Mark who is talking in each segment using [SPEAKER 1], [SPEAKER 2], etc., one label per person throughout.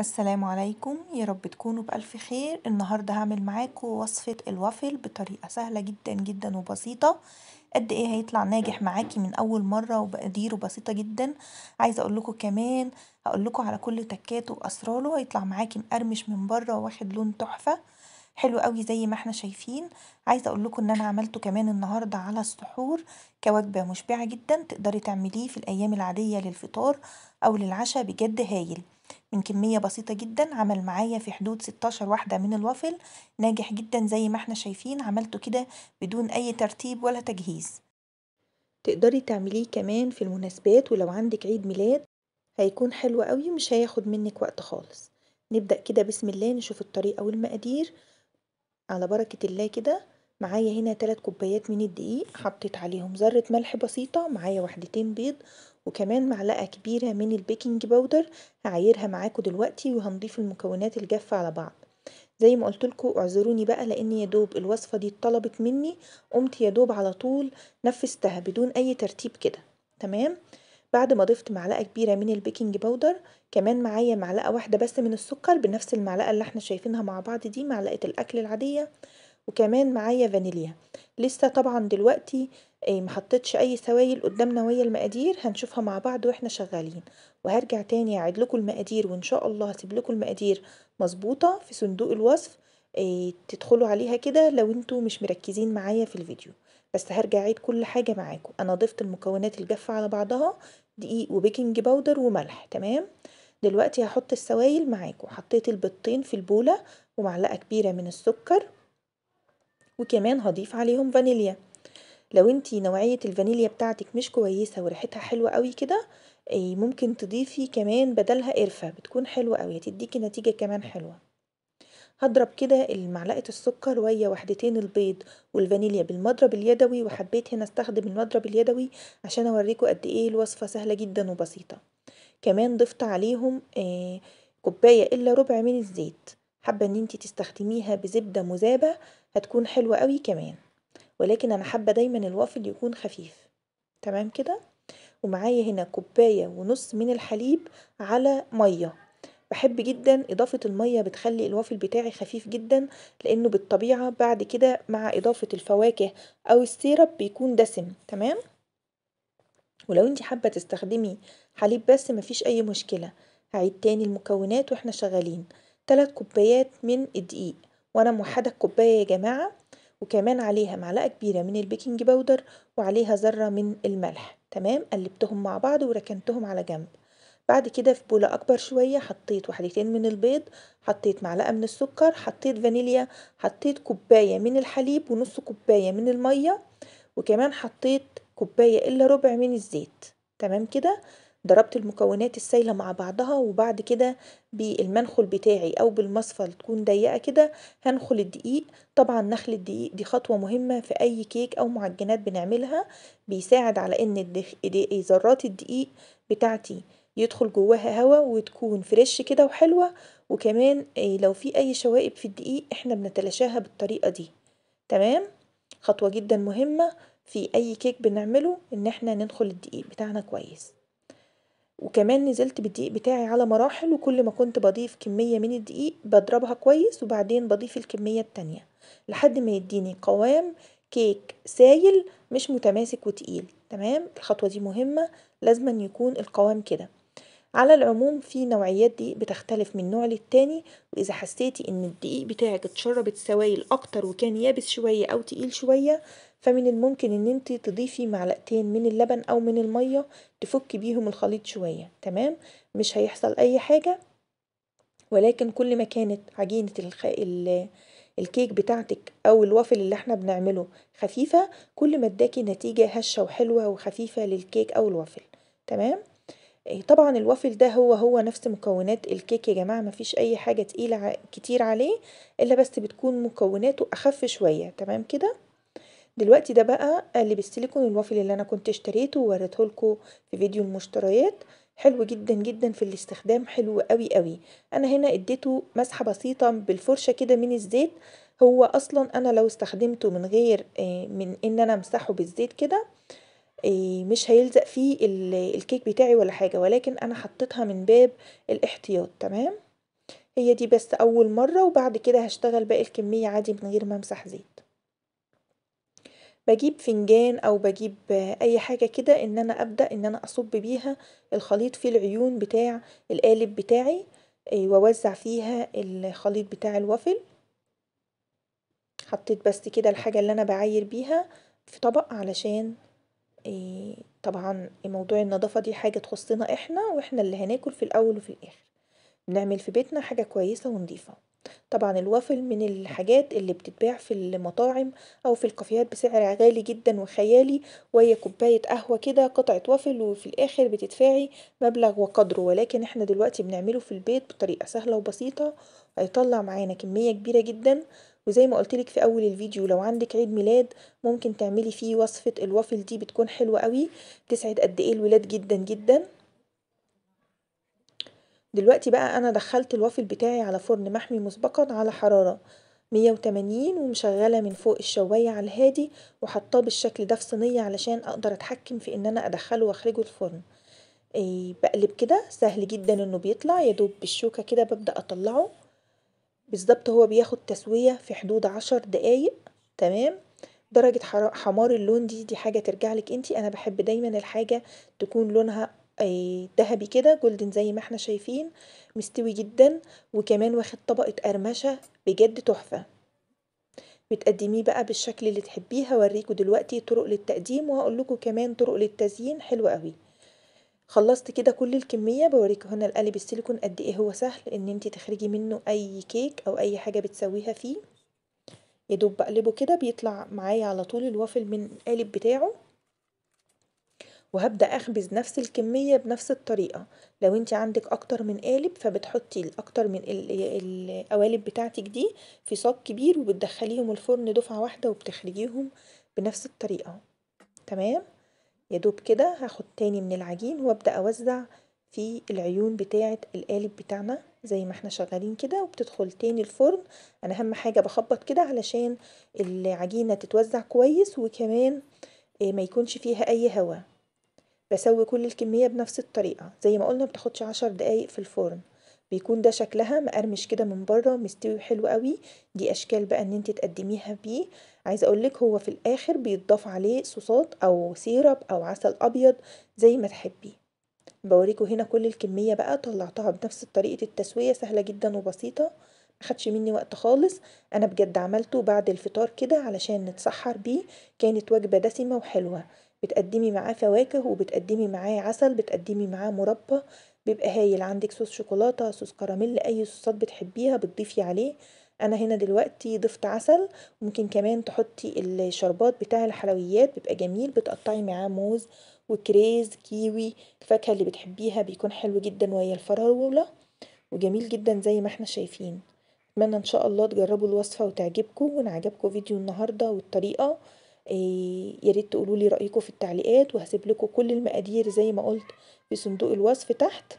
[SPEAKER 1] السلام عليكم يا رب تكونوا بألف خير النهاردة هعمل معاكم وصفة الوافل بطريقة سهلة جدا جدا وبسيطة قد ايه هيطلع ناجح معاكي من اول مرة وبقديره بسيطة جدا عايزة اقول لكم كمان هقول لكم على كل تكاته واسراره هيطلع معاكي مقرمش من بره واخد لون تحفة حلو قوي زي ما احنا شايفين عايزه اقول لكم ان انا عملته كمان النهارده على السحور كوجبه مشبعه جدا تقدري تعمليه في الايام العاديه للفطار او للعشاء بجد هايل من كمية بسيطة جدًا عمل معايا في حدود 16 واحدة من الوافل ناجح جدًا زي ما احنا شايفين عملته كده بدون أي ترتيب ولا تجهيز تقدري تعمليه كمان في المناسبات ولو عندك عيد ميلاد هيكون حلو قوي مش هياخد منك وقت خالص نبدأ كده بسم الله نشوف الطريقة والمقادير على بركة الله كده معايا هنا تلات كوبايات من الدقيق حطيت عليهم ذرة ملح بسيطة معايا وحدتين بيض وكمان معلقة كبيرة من البيكنج باودر هعايرها معاكم دلوقتي وهنضيف المكونات الجافة على بعض زي ما قلتلكوا اعذروني بقى لان يا دوب الوصفة دي اتطلبت مني قمت يا دوب على طول نفذتها بدون اي ترتيب كده تمام بعد ما ضفت معلقة كبيرة من البيكنج باودر كمان معايا معلقة واحدة بس من السكر بنفس المعلقة اللي احنا شايفينها مع بعض دي معلقة الاكل العادية وكمان معايا فانيليا لسه طبعا دلوقتي آه، محطتش اي سوايل قدام نوايا المقادير هنشوفها مع بعض واحنا شغالين وهرجع تاني اعيد لكم المقادير وان شاء الله هسيب لكم المقادير مظبوطه في صندوق الوصف آه، تدخلوا عليها كده لو انتوا مش مركزين معايا في الفيديو بس هرجع اعيد كل حاجه معاكم انا ضفت المكونات الجافه على بعضها دقيق وبيكنج باودر وملح تمام دلوقتي هحط السوايل معاكم حطيت البيضتين في البوله ومعلقه كبيره من السكر وكمان هضيف عليهم فانيليا لو انتي نوعية الفانيليا بتاعتك مش كويسة وريحتها حلوة قوي كده ممكن تضيفي كمان بدلها قرفة بتكون حلوة قوي هتديكي نتيجة كمان حلوة هضرب كده معلقة السكر ويا وحدتين البيض والفانيليا بالمضرب اليدوي وحبيت هنا استخدم المضرب اليدوي عشان اوريكم قد ايه الوصفة سهلة جدا وبسيطة كمان ضفت عليهم آه، كوباية الا ربع من الزيت حابة ان انتي تستخدميها بزبدة مذابة هتكون حلوة قوي كمان ولكن انا حابة دايما الوافل يكون خفيف تمام كده ومعايا هنا كوباية ونص من الحليب على مية بحب جدا إضافة المية بتخلي الوافل بتاعي خفيف جدا لأنه بالطبيعة بعد كده مع إضافة الفواكه أو السيرب بيكون دسم تمام ولو انت حابة تستخدمي حليب بس مفيش أي مشكلة هعيد تاني المكونات واحنا شغالين تلات كوبايات من الدقيق وانا موحدة الكوباية يا جماعة وكمان عليها معلقة كبيرة من البيكنج باودر وعليها ذرة من الملح تمام قلبتهم مع بعض وركنتهم على جنب بعد كده في بولة أكبر شوية حطيت وحدتين من البيض حطيت معلقة من السكر حطيت فانيليا حطيت كوباية من الحليب ونص كوباية من المية وكمان حطيت كوباية إلا ربع من الزيت تمام كده ضربت المكونات السايلة مع بعضها وبعد كده بالمنخل بتاعي او بالمصفل اللي تكون ضيقة كده هنخل الدقيق طبعا نخل الدقيق دي خطوة مهمة في اي كيك او معجنات بنعملها بيساعد على ان ذرات الدقيق بتاعتي يدخل جواها هوا وتكون فريش كده وحلوة وكمان آه، لو في اي شوائب في الدقيق احنا بنتلاشاها بالطريقة دي تمام خطوة جدا مهمة في اي كيك بنعمله ان احنا ننخل الدقيق بتاعنا كويس وكمان نزلت بالدقيق بتاعي على مراحل وكل ما كنت بضيف كمية من الدقيق بضربها كويس وبعدين بضيف الكمية التانية لحد ما يديني قوام كيك سايل مش متماسك وتقيل تمام الخطوة دي مهمة لازما يكون القوام كده على العموم في نوعيات دقيق بتختلف من نوع للتاني واذا حسيتي ان الدقيق بتاعك اتشربت سوائل اكتر وكان يابس شوية او تقيل شوية فمن الممكن ان انت تضيفي معلقتين من اللبن او من المية تفكي بيهم الخليط شوية تمام مش هيحصل اي حاجة ولكن كل ما كانت عجينة الخ... ال... الكيك بتاعتك او الوافل اللي احنا بنعمله خفيفة كل ما اداكي نتيجة هشة وحلوة وخفيفة للكيك او الوافل تمام آه، طبعا الوافل ده هو هو نفس مكونات الكيك يا جماعه مفيش اي حاجه تقيله كتير عليه الا بس بتكون مكوناته اخف شويه تمام كده دلوقتي ده بقى اللي بالسيليكون الوافل اللي انا كنت اشتريته ووريته لكم في فيديو المشتريات حلو جدا جدا في الاستخدام حلو قوي قوي انا هنا اديته مسحه بسيطه بالفرشه كده من الزيت هو اصلا انا لو استخدمته من غير آه، من ان انا امسحه بالزيت كده آه، مش هيلزق فيه الكيك بتاعي ولا حاجه ولكن انا حطيتها من باب الاحتياط تمام هي دي بس اول مره وبعد كده هشتغل باقي الكميه عادي من غير ما امسح زيت بجيب فنجان أو بجيب أي حاجة كده إن أنا أبدأ إن أنا أصب بيها الخليط في العيون بتاع القالب بتاعي آه، وأوزع فيها الخليط بتاع الوافل حطيت بس كده الحاجة اللي أنا بعاير بيها في طبق علشان آه، طبعا موضوع النظافة دي حاجة تخصنا احنا واحنا اللي هناكل في الأول وفي الآخر بنعمل في بيتنا حاجة كويسة ونضيفة طبعًا الوافل من الحاجات اللي بتتباع في المطاعم أو في الكافيهات بسعر غالي جدًا وخيالي وهي كوباية قهوة كده قطعة وافل وفي الآخر بتدفعي مبلغ وقدره، ولكن احنا دلوقتي بنعمله في البيت بطريقة سهلة وبسيطة هيطلع معانا كمية كبيرة جدًا، وزي ما قولتلك في أول الفيديو لو عندك عيد ميلاد ممكن تعملي فيه وصفة الوافل دي بتكون حلوة أوي تسعد قد ايه الولاد جدًا جدًا. دلوقتي بقى انا دخلت الوافل بتاعي على فرن محمي مسبقا على حرارة 180 ومشغله من فوق الشوايه على الهادي وحطاه بالشكل ده في صينيه علشان اقدر اتحكم في ان انا ادخله واخرجه الفرن إيه بقلب كده سهل جدا انه بيطلع يدوب بالشوكه كده ببدا اطلعه بالظبط هو بياخد تسويه في حدود عشر دقايق تمام درجه حمار اللون دي دي حاجه ترجع لك انتي انا بحب دايما الحاجه تكون لونها آه، ذهبي كده جولدن زي ما احنا شايفين مستوي جدا وكمان واخد طبقة قرمشة بجد تحفة بتقدميه بقى بالشكل اللي تحبيه هوريكوا دلوقتي طرق للتقديم وهقولكوا كمان طرق للتزيين حلوة قوي خلصت كده كل الكمية بوريكوا هنا القالب السيليكون قد ايه هو سهل ان انتي تخرجي منه اي كيك او اي حاجة بتسويها فيه يدوب بقلبه كده بيطلع معايا على طول الوافل من القالب بتاعه وهبدأ أخبز نفس الكمية بنفس الطريقة لو انت عندك أكتر من قالب فبتحطي الأكتر من القوالب بتاعتك دي في صاج كبير وبتدخليهم الفرن دفعة واحدة وبتخرجيهم بنفس الطريقة تمام دوب كده هاخد تاني من العجين وابدأ أوزع في العيون بتاعة القالب بتاعنا زي ما احنا شغالين كده وبتدخل تاني الفرن انا اهم حاجة بخبط كده علشان العجينة تتوزع كويس وكمان آه، ما يكونش فيها اي هواء بسوي كل الكمية بنفس الطريقة زي ما قلنا بتاخدش عشر دقايق في الفرن بيكون ده شكلها مقرمش كده من بره مستوي حلو قوي دي اشكال بقى ان انت تقدميها بيه عايزه اقولك هو في الاخر بيتضاف عليه صوصات او سيرب او عسل ابيض زي ما تحبي بوريكوا هنا كل الكميه بقى طلعتها بنفس طريقه التسويه سهله جدا وبسيطه خدش مني وقت خالص انا بجد عملته بعد الفطار كده علشان نتسحر بيه كانت وجبه دسمه وحلوه بتقدمي معاه فواكه وبتقدمي معاه عسل بتقدمي معاه مربى بيبقى هايل عندك صوص شوكولاته صوص كراميل اي صوصات بتحبيها بتضيفي عليه انا هنا دلوقتي ضفت عسل ممكن كمان تحطي الشربات بتاع الحلويات بيبقى جميل بتقطعي معاه موز وكريز كيوي الفاكهه اللي بتحبيها بيكون حلو جدا ويا الفراوله وجميل جدا زي ما احنا شايفين اتمنى ان شاء الله تجربوا الوصفه وتعجبكم وان عجبكم فيديو النهارده والطريقه آه، يا ريت تقولوا لي رأيكم في التعليقات وهسيب لكم كل المقادير زي ما قلت في صندوق الوصف تحت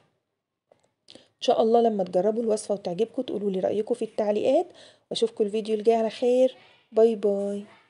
[SPEAKER 1] ان شاء الله لما تجربوا الوصفه وتعجبكم تقولوا لي رايكم في التعليقات واشوفكم الفيديو الجاي على خير باي باي